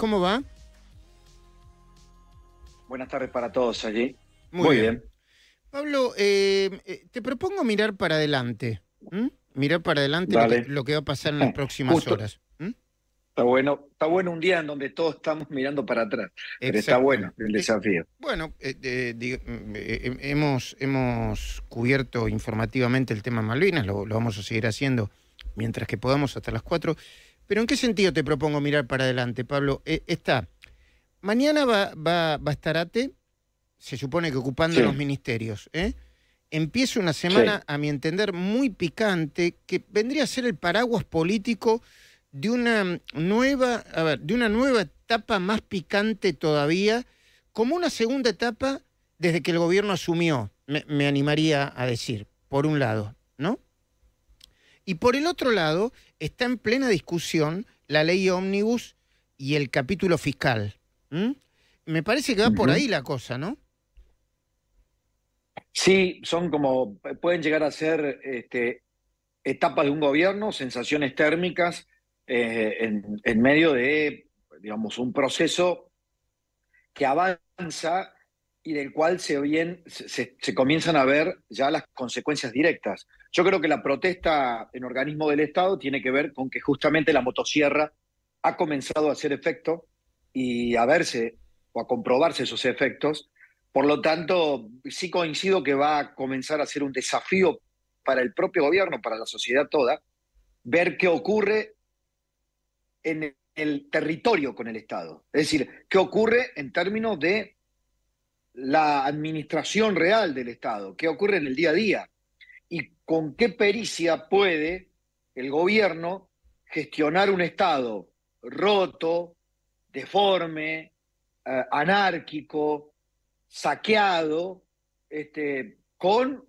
¿Cómo va? Buenas tardes para todos allí. Muy, bien. Pablo, eh, eh, te propongo mirar para adelante. Mirar para adelante lo que, va a pasar en las próximas horas. Está bueno, está bueno un día en donde todos estamos mirando para atrás, pero está bueno el eh, desafío. Bueno, mm, hemos, hemos cubierto informativamente el tema Malvinas, lo, vamos a seguir haciendo mientras que podamos hasta las 4. Pero ¿en qué sentido te propongo mirar para adelante, Pablo? Eh, está, mañana va, va, a estar ATE, se supone que ocupando los ministerios. ¿eh? Empieza una semana, a mi entender, muy picante, que vendría a ser el paraguas político de una nueva, de una nueva etapa más picante todavía, como una segunda etapa desde que el gobierno asumió, me, me animaría a decir, por un lado, ¿no? Y por el otro lado, está en plena discusión la ley ómnibus y el capítulo fiscal. Me parece que va por ahí la cosa, ¿no? Sí, son como, pueden llegar a ser este, etapas de un gobierno, sensaciones térmicas, eh, en, en medio de, digamos, un proceso que avanza y del cual se, comienzan a ver ya las consecuencias directas. Yo creo que la protesta en organismo del Estado tiene que ver con que justamente la motosierra ha comenzado a hacer efecto y a verse o a comprobarse esos efectos. Por lo tanto, sí coincido que va a comenzar a ser un desafío para el propio gobierno, para la sociedad toda, ver qué ocurre en el territorio con el Estado. Es decir, qué ocurre en términos de la administración real del Estado, qué ocurre en el día a día y con qué pericia puede el gobierno gestionar un Estado roto, deforme, eh, anárquico, saqueado, este, con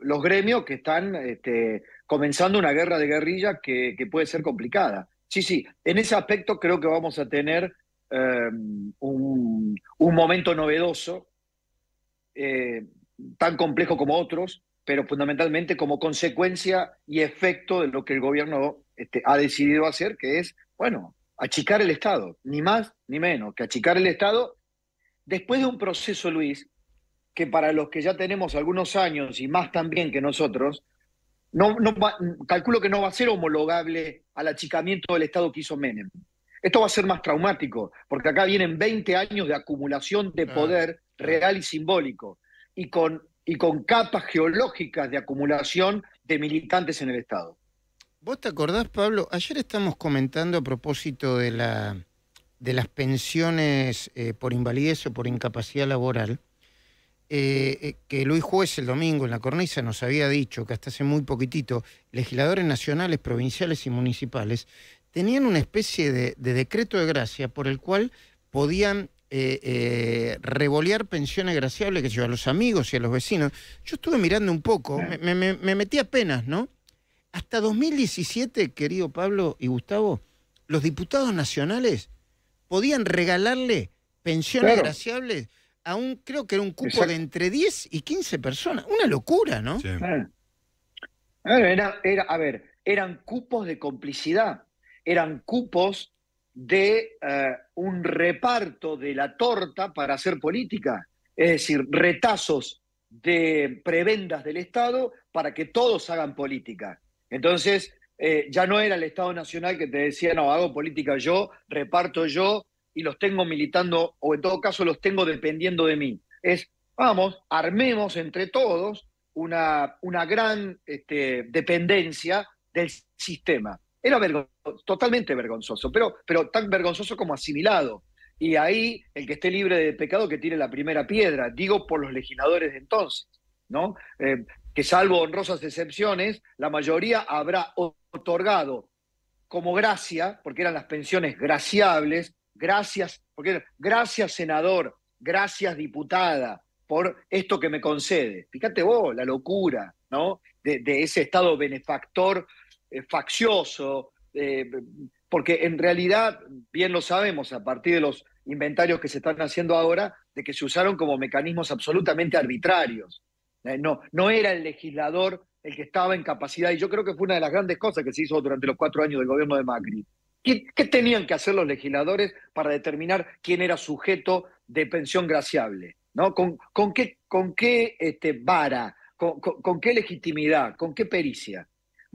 los gremios que están este, comenzando una guerra de guerrilla que, puede ser complicada. Sí, sí, en ese aspecto creo que vamos a tener em, un, un, momento novedoso eh, tan complejo como otros, pero fundamentalmente como consecuencia y efecto de lo que el gobierno este, ha decidido hacer, que es, bueno, achicar el Estado, ni más ni menos, que achicar el Estado después de un proceso, Luis, que para los que ya tenemos algunos años y más también que nosotros, no, calculo que no va a ser homologable al achicamiento del Estado que hizo Menem. Esto va a ser más traumático, porque acá vienen 20 años de acumulación de ah. poder real y simbólico, y con, y con capas geológicas de acumulación de militantes en el Estado. ¿Vos te acordás, Pablo? Ayer estamos comentando a propósito de, la, de las pensiones eh, por invalidez o por incapacidad laboral, eh, eh, que Luis Juez el domingo en la cornisa nos había dicho que hasta hace muy poquitito legisladores nacionales, provinciales y municipales tenían una especie de, decreto de gracia por el cual podían eh, eh revolear pensiones graciables que yo a los amigos y a los vecinos. Yo estuve mirando un poco, me, me, me metí apenas, ¿no? Hasta 2017, querido Pablo y Gustavo, los diputados nacionales podían regalarle pensiones graciables a un, creo que era un cupo de entre 10 y 15 personas. Una locura, ¿no? Ah. Era, a ver, eran cupos de complicidad eran cupos de eh, un reparto de la torta para hacer política, es decir, retazos de prebendas del Estado para que todos hagan política. Entonces, eh, ya no era el Estado Nacional que te decía, no, hago política yo, reparto yo y los tengo militando, o en todo caso los tengo dependiendo de mí. Es, vamos, armemos entre todos una, una gran este, dependencia del sistema. Era totalmente vergonzoso, pero, pero tan vergonzoso como asimilado. Y ahí el que esté libre de pecado que tire la primera piedra, digo por los legisladores de entonces, ¿no? Eh, que salvo honrosas excepciones, la mayoría habrá otorgado como gracia, porque eran las pensiones graciables, gracias, porque gracias senador, gracias diputada por esto que me concede. Fíjate vos, la locura, ¿no? de ese estado benefactor eh, faccioso, eh, porque en realidad, bien lo sabemos, a partir de los inventarios que se están haciendo ahora, de que se usaron como mecanismos absolutamente arbitrarios. Eh, no, no era el legislador el que estaba en capacidad, y yo creo que fue una de las grandes cosas que se hizo durante los cuatro años del gobierno de Macri. ¿Qué, tenían que hacer los legisladores para determinar quién era sujeto de pensión graciable? ¿no? ¿Con, con qué, con qué este, vara? con, qué legitimidad, con qué pericia.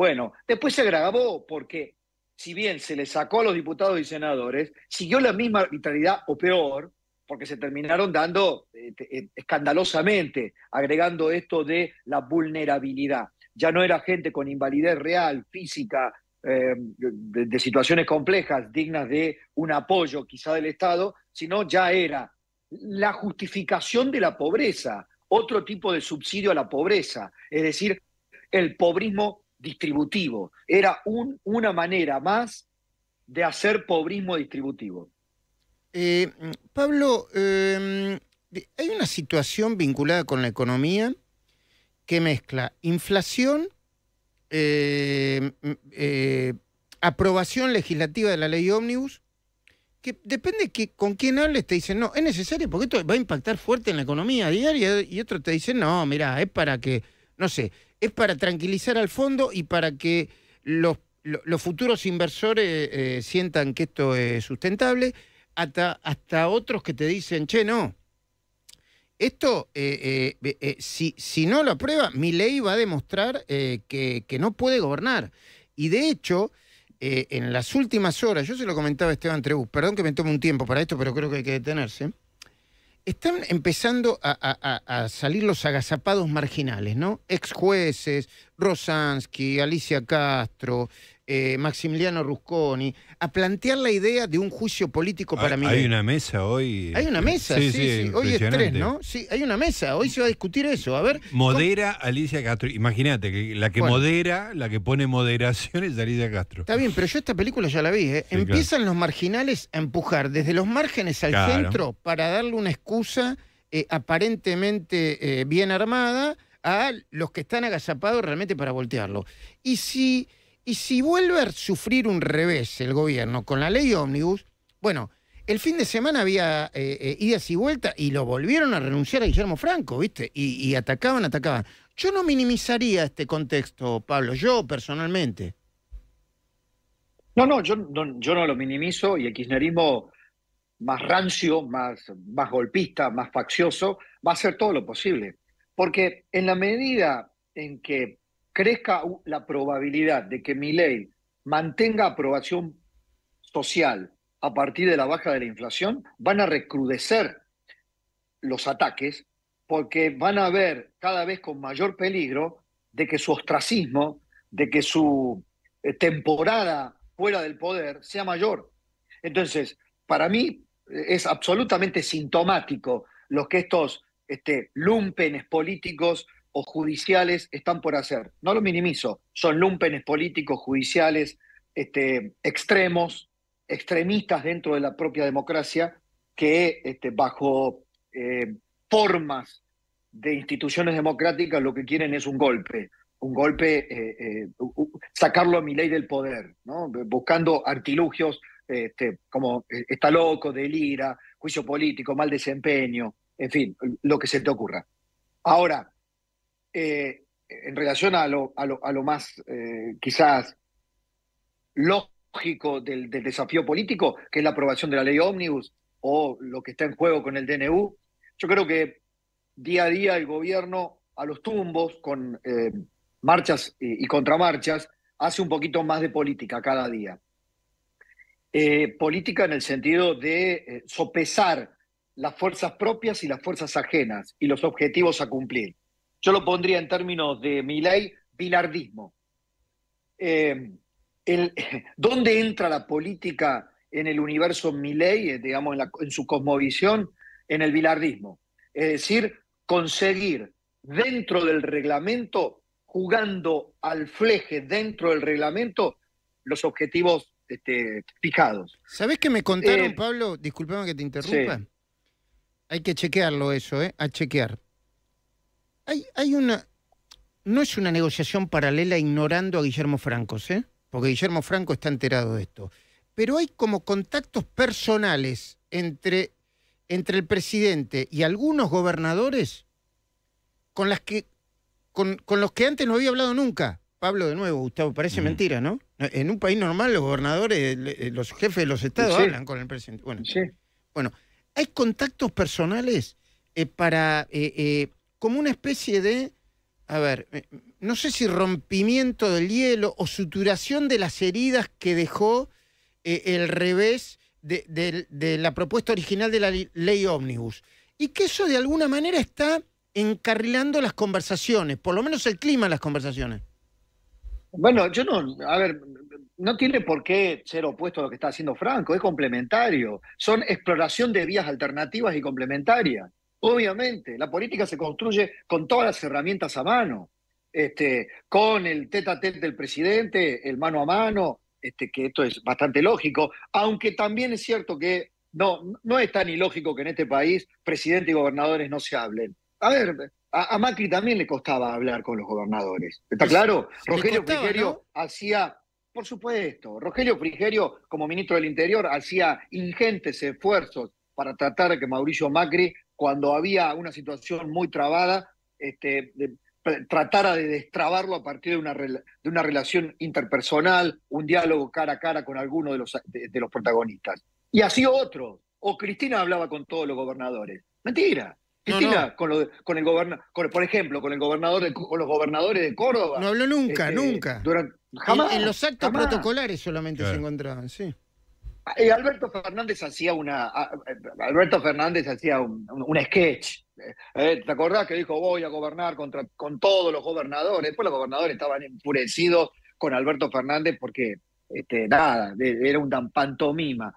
Bueno, después se agravó porque si bien se le sacó a los diputados y senadores, siguió la misma vitalidad, o peor, porque se terminaron dando este, eh, escandalosamente, agregando esto de la vulnerabilidad. Ya no era gente con invalidez real, física, eh, de, situaciones complejas, dignas de un apoyo quizá del Estado, sino ya era la justificación de la pobreza, otro tipo de subsidio a la pobreza, es decir, el pobrismo distributivo, era un, una manera más de hacer pobrismo distributivo. Eh, Pablo, em, hay una situación vinculada con la economía que mezcla inflación, em, eh, aprobación legislativa de la ley ómnibus, que depende que con quién hables, te dicen, no, es necesario porque esto va a impactar fuerte en la economía diaria, y otros te dicen, no, mira, es para que no sé, es para tranquilizar al fondo y para que los, futuros inversores eh, sientan que esto es sustentable, hasta, hasta otros que te dicen, che, no, esto, eh, eh, si, si, no lo aprueba, mi ley va a demostrar que, que, no puede gobernar. Y de hecho, en las últimas horas, yo se lo comentaba a Esteban Trebus, perdón que me tome un tiempo para esto, pero creo que hay que detenerse están empezando a, salir los agazapados marginales, ¿no? Ex jueces, Rosansky, Alicia Castro, eh, Maximiliano Rusconi, a plantear la idea de un juicio político para mí. Hay una mesa hoy. Hay una eh, mesa, sí, sí. Hoy es tres, ¿no? Sí, hay una mesa. Hoy se va a discutir eso. A ver. Modera Alicia Castro. Imagínate, que la que modera, la que pone moderación es Alicia Castro. Está bien, pero yo esta película ya la vi. ¿eh? Empiezan los marginales a empujar desde los márgenes al centro para darle una excusa aparentemente bien armada a los que están agazapados realmente para voltearlo. Y si y si vuelve a sufrir un revés el gobierno con la ley ómnibus, bueno, el fin de semana había eh, eh, idas y vueltas y lo volvieron a renunciar a Guillermo Franco, ¿viste? Y, atacaban, atacaban. Yo no minimizaría este contexto, Pablo, yo personalmente. No, no, yo no, lo minimizo y el kirchnerismo más rancio, más, más golpista, más faccioso, va a hacer todo lo posible. Porque en la medida en que crezca la probabilidad de que mi ley mantenga aprobación social a partir de la baja de la inflación, van a recrudecer los ataques porque van a ver cada vez con mayor peligro de que su ostracismo, de que su eh, temporada fuera del poder sea mayor. Entonces, para mí eh, es absolutamente sintomático lo que estos este, lumpenes políticos o judiciales están por hacer. No lo minimizo. Son lumpenes políticos, judiciales, este, extremos, extremistas dentro de la propia democracia, que este, bajo eh, formas de instituciones democráticas lo que quieren es un golpe. Un golpe, eh, eh, sacarlo a mi ley del poder, ¿no? buscando artilugios este, como está loco, delira, juicio político, mal desempeño, en fin, lo que se te ocurra. Ahora, eh, en relación a lo, más eh, quizás lógico del, desafío político, que es la aprobación de la ley ómnibus o lo que está en juego con el DNU, yo creo que día a día el gobierno a los tumbos, con eh, marchas y, contramarchas, hace un poquito más de política cada día. política en el sentido de sopesar las fuerzas propias y las fuerzas ajenas y los objetivos a cumplir. Yo lo pondría en términos de mi bilardismo. Eh, ¿Dónde entra la política en el universo Milley, eh, digamos, en, su cosmovisión? En el bilardismo. Es decir, conseguir dentro del reglamento, jugando al fleje dentro del reglamento, los objetivos este, fijados. ¿Sabés que me contaron, eh, Pablo? Disculpame que te interrumpa. Hay que chequearlo eso, ¿eh? A chequear hay, una. No es una negociación paralela ignorando a Guillermo Franco, ¿eh? porque Guillermo Franco está enterado de esto. Pero hay como contactos personales entre, entre el presidente y algunos gobernadores con, los que antes no había hablado nunca. Pablo, de nuevo, Gustavo, parece mentira, ¿no? En un país normal los gobernadores, eh, los jefes de los estados hablan con el presidente. Bueno, hay contactos personales eh, para eh, como una especie de, a ver, eh, no sé si rompimiento del hielo o suturación de las heridas que dejó eh, el revés de, la propuesta original de la ley ómnibus. Y que eso de alguna manera está encarrilando las conversaciones, por lo menos el clima de las conversaciones. Bueno, yo no, a ver, no tiene por qué ser opuesto a lo que está haciendo Franco, es complementario. Son exploración de vías alternativas y complementarias. Obviamente, la política se construye con todas las herramientas a mano, este, con el tete a tete del presidente, el mano a mano, este, que esto es bastante lógico, aunque también es cierto que no, no es tan ilógico que en este país presidente y gobernadores no se hablen. A ver, a, Macri también le costaba hablar con los gobernadores. ¿Está claro? Rogelio Frigerio hacía, por supuesto, Rogelio Frigerio como ministro del Interior hacía ingentes esfuerzos para tratar de que Mauricio Macri cuando había una situación muy trabada, este, tratara de destrabarlo a partir de una, de una relación interpersonal, un diálogo cara a cara con alguno de los, de, los protagonistas. Y así otro. O Cristina hablaba con todos los gobernadores. Mentira. Cristina, Con, con, el por ejemplo, con el gobernador, con los gobernadores de Córdoba. No habló nunca, este, nunca. jamás. En, los actos protocolares solamente se encontraban, sí. Ah, Alberto Fernández hacía una. Ah, ah, Alberto Fernández hacía un, sketch. Eh, eh, ¿Te acordás que dijo voy a gobernar contra, con todos los gobernadores? Pues los gobernadores estaban empurecidos con Alberto Fernández porque este, nada, era un pantomima.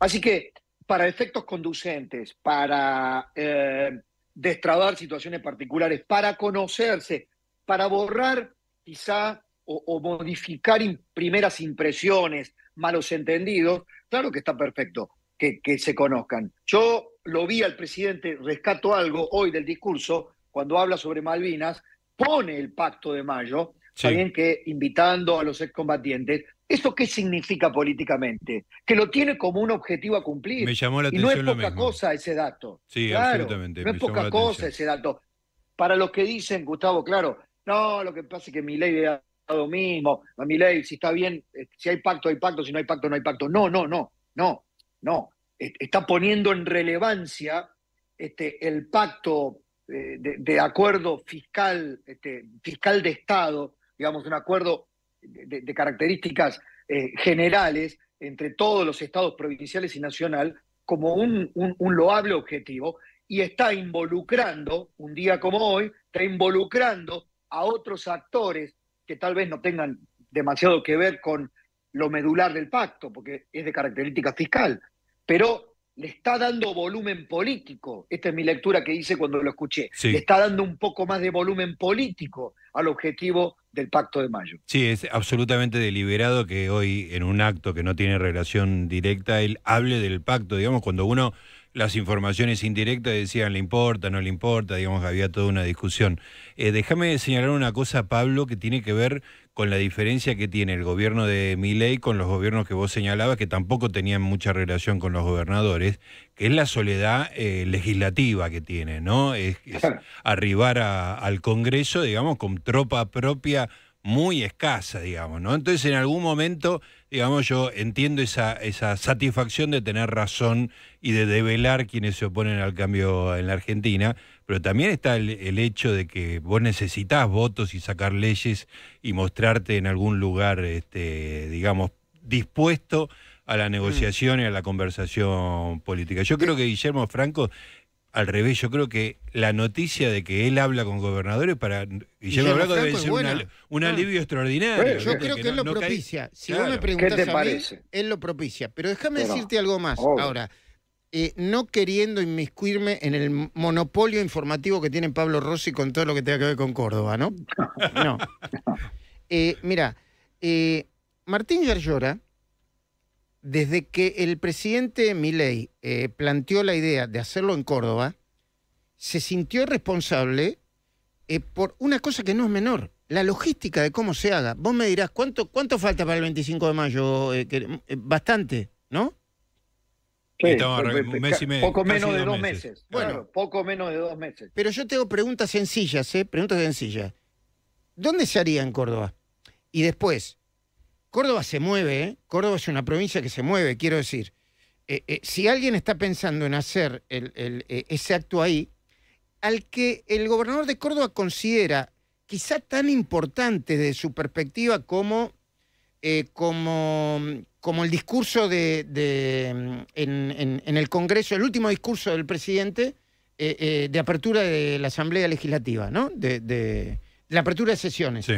Así que, para efectos conducentes, para eh, destrabar situaciones particulares, para conocerse, para borrar quizá o, modificar primeras impresiones, malos entendidos, claro que está perfecto que, se conozcan. Yo lo vi al presidente, rescato algo hoy del discurso, cuando habla sobre Malvinas, pone el pacto de mayo, también que invitando a los excombatientes. ¿Esto qué significa políticamente? Que lo tiene como un objetivo a cumplir. Me llamó la y no es poca cosa ese dato. Sí, absolutamente. No es poca cosa ese dato. Para los que dicen, Gustavo, claro, no, lo que pasa es que mi ley de mismo, a mi ley, si está bien, eh, si hay pacto, hay pacto, si no hay pacto, no hay pacto. No, no, no, no, no. Está poniendo en relevancia este, el pacto eh, de, acuerdo fiscal, este, fiscal de Estado, digamos, un acuerdo de, características eh, generales entre todos los estados provinciales y nacional como un, un loable objetivo y está involucrando, un día como hoy, está involucrando a otros actores que tal vez no tengan demasiado que ver con lo medular del pacto, porque es de característica fiscal, pero le está dando volumen político. Esta es mi lectura que hice cuando lo escuché. Le está dando un poco más de volumen político al objetivo del Pacto de Mayo. Sí, es absolutamente deliberado que hoy en un acto que no tiene relación directa él hable del pacto, digamos, cuando uno las informaciones indirectas decían le importa, no le importa, digamos había toda una discusión. Eh, déjame señalar una cosa, Pablo, que tiene que ver con la diferencia que tiene el gobierno de Miley con los gobiernos que vos señalabas, que tampoco tenían mucha relación con los gobernadores, que es la soledad eh, legislativa que tiene, ¿no? Es, arribar al Congreso, digamos, con tropa propia muy escasa, digamos, ¿no? Entonces, en algún momento, digamos, yo entiendo esa, esa satisfacción de tener razón y de develar quienes se oponen al cambio en la Argentina, pero también está el, hecho de que vos necesitas votos y sacar leyes y mostrarte en algún lugar, este, digamos, dispuesto a la mm. negociación y a la conversación política. Yo creo que Guillermo Franco al revés, yo creo que la noticia de que él habla con gobernadores para Guillermo Blanco debe ser una, un ah. alivio extraordinario. yo creo que, él lo propicia. Si vos me preguntás a mí, él lo propicia. Pero déjame decirte algo más. Ahora, eh, no queriendo inmiscuirme en el monopolio informativo que tiene Pablo Rossi con todo lo que tenga que ver con Córdoba, ¿no? No. Eh, mira, eh, Martín Yarlora desde que el presidente Milei eh, planteó la idea de hacerlo en Córdoba, se sintió responsable eh, por una cosa que no es menor, la logística de cómo se haga. Vos me dirás, ¿cuánto, cuánto falta para el 25 de mayo? Eh, bastante, ¿no? Pues, un mes y medio, poco menos de dos meses. Bueno, poco menos de dos meses. Pero yo tengo preguntas sencillas, ¿eh? Preguntas sencillas. ¿Dónde se haría en Córdoba? Y después, Córdoba se mueve, ¿eh? Córdoba es una provincia que se mueve, quiero decir. Eh, eh, si alguien está pensando en hacer ese acto ahí, al que el gobernador de Córdoba considera quizá tan importante desde su perspectiva como, como, como el discurso de, mm, en, el Congreso, el último discurso del presidente de apertura de la Asamblea Legislativa, ¿no? De, la apertura de sesiones. Sí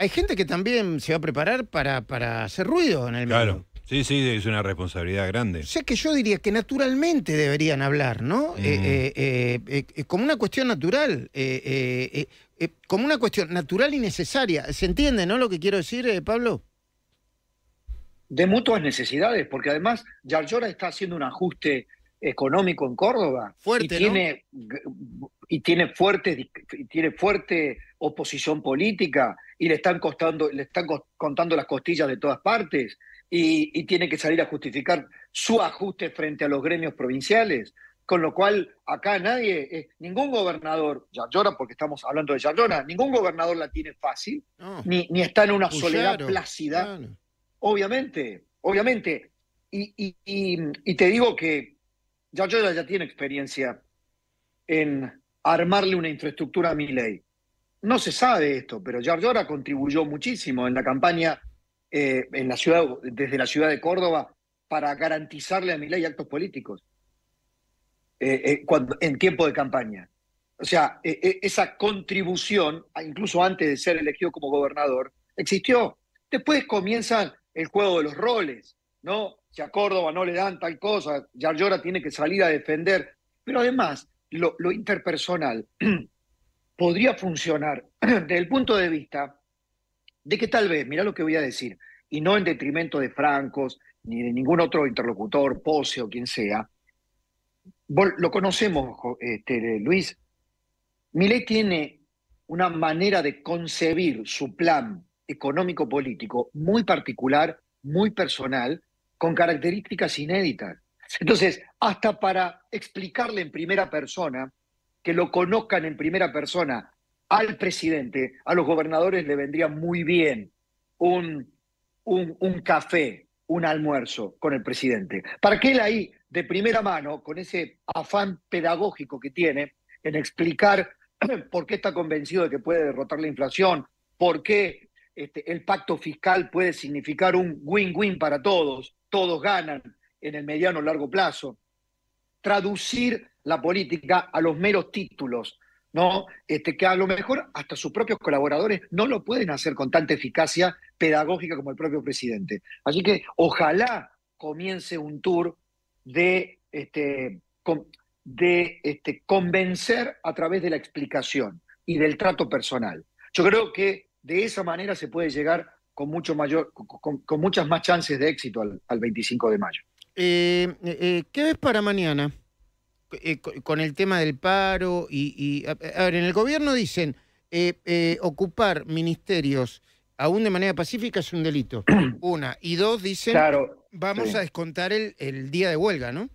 hay gente que también se va a preparar para, para hacer ruido en el medio. Claro. Sí, sí, es una responsabilidad grande. O sea que yo diría que naturalmente deberían hablar, ¿no? Eh, mm. eh, eh, como una cuestión natural, como una cuestión natural y necesaria. ¿Se entiende, no? Lo que quiero decir, Pablo. De mutuas necesidades, porque además Yarlora está haciendo un ajuste económico en Córdoba. y tiene, y tiene fuerte, tiene fuerte oposición política y le están costando, le están contando las costillas de todas partes y, tiene que salir a justificar su ajuste frente a los gremios provinciales. Con lo cual, acá nadie, ningún gobernador, ya llora porque estamos hablando de llora ningún gobernador la tiene fácil, ni, está en una soledad plácida. Obviamente, obviamente. y te digo que Yayola ya tiene experiencia en armarle una infraestructura a ley. No se sabe esto, pero Yayola contribuyó muchísimo en la campaña eh, en la ciudad, desde la ciudad de Córdoba para garantizarle a ley actos políticos eh, eh, en tiempo de campaña. O sea, esa contribución, incluso antes de ser elegido como gobernador, existió. Después comienza el juego de los roles, ¿no? si a Córdoba no le dan tal cosa, llora, tiene que salir a defender. Pero además, lo, interpersonal podría funcionar desde el punto de vista de que tal vez, mirá lo que voy a decir, y no en detrimento de Francos, ni de ningún otro interlocutor, Pose o quien sea, lo conocemos, este, Luis, Milei tiene una manera de concebir su plan económico-político muy particular, muy personal, con características inéditas. Entonces, hasta para explicarle en primera persona, que lo conozcan en primera persona al presidente, a los gobernadores le vendría muy bien un, un, café, un almuerzo con el presidente. Para que él ahí, de primera mano, con ese afán pedagógico que tiene en explicar por qué está convencido de que puede derrotar la inflación, por qué este, el pacto fiscal puede significar un win-win para todos, todos ganan en el mediano o largo plazo. Traducir la política a los meros títulos, ¿no? Este, que a lo mejor hasta sus propios colaboradores no lo pueden hacer con tanta eficacia pedagógica como el propio presidente. Así que ojalá comience un tour de, este, de este, convencer a través de la explicación y del trato personal. Yo creo que de esa manera se puede llegar con, mucho mayor, con, muchas más chances de éxito al, 25 de mayo. Eh, eh, ¿Qué ves para mañana? Eh, con el tema del paro y, a, ver, en el gobierno dicen ocupar ministerios aún de manera pacífica es un delito. Una. Y dos, dicen, vamos a descontar el, día de huelga, ¿no?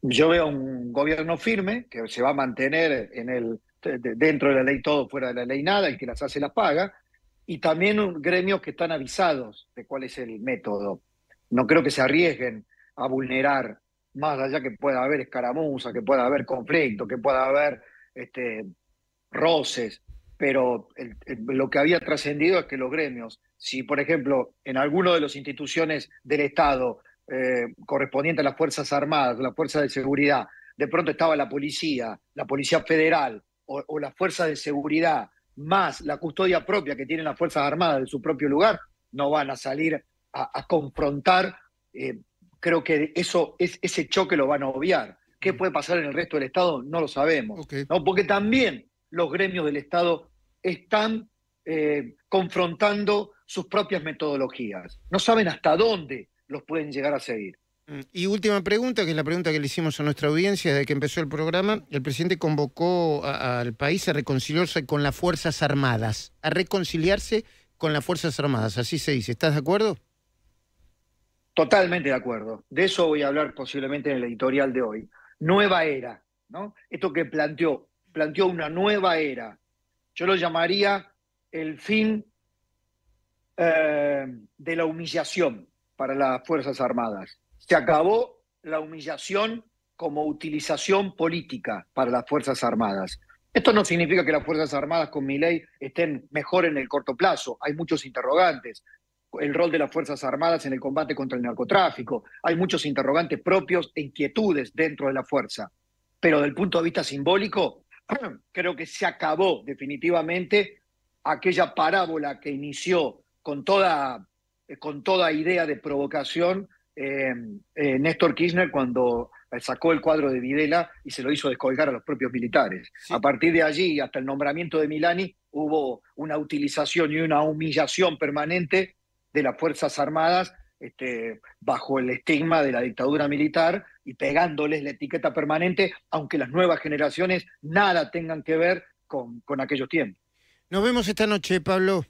Yo veo un gobierno firme que se va a mantener en el, dentro de la ley todo, fuera de la ley nada, el que las hace las paga y también gremios que están avisados de cuál es el método. No creo que se arriesguen a vulnerar, más allá que pueda haber escaramuza, que pueda haber conflicto, que pueda haber este, roces, pero lo que había trascendido es que los gremios, si por ejemplo en alguno de las instituciones del Estado eh, correspondiente a las Fuerzas Armadas, las Fuerzas de Seguridad, de pronto estaba la policía, la Policía Federal o, o las Fuerzas de Seguridad más la custodia propia que tienen las Fuerzas Armadas de su propio lugar, no van a salir a, confrontar. Eh, creo que eso, es, ese choque lo van a obviar. ¿Qué mm. puede pasar en el resto del Estado? No lo sabemos. Porque también los gremios del Estado están eh, confrontando sus propias metodologías. No saben hasta dónde los pueden llegar a seguir. Y última pregunta, que es la pregunta que le hicimos a nuestra audiencia desde que empezó el programa. El presidente convocó al país a reconciliarse con las Fuerzas Armadas, a reconciliarse con las Fuerzas Armadas, así se dice. ¿Estás de acuerdo? Totalmente de acuerdo. De eso voy a hablar posiblemente en el editorial de hoy. Nueva era, ¿no? Esto que planteó, planteó una nueva era. Yo lo llamaría el fin eh, de la humillación para las Fuerzas Armadas se acabó la humillación como utilización política para las Fuerzas Armadas. Esto no significa que las Fuerzas Armadas con mi ley estén mejor en el corto plazo. Hay muchos interrogantes. El rol de las Fuerzas Armadas en el combate contra el narcotráfico. Hay muchos interrogantes propios e inquietudes dentro de la fuerza. Pero del punto de vista simbólico, creo que se acabó definitivamente aquella parábola que inició con toda, eh, con toda idea de provocación Em, eh, Néstor Kirchner cuando sacó el cuadro de Videla y se lo hizo descolgar a los propios militares. A partir de allí, hasta el nombramiento de Milani, hubo una utilización y una humillación permanente de las Fuerzas Armadas este, bajo el estigma de la dictadura militar y pegándoles la etiqueta permanente, aunque las nuevas generaciones nada tengan que ver con, con aquellos tiempos. Nos vemos esta noche, Pablo.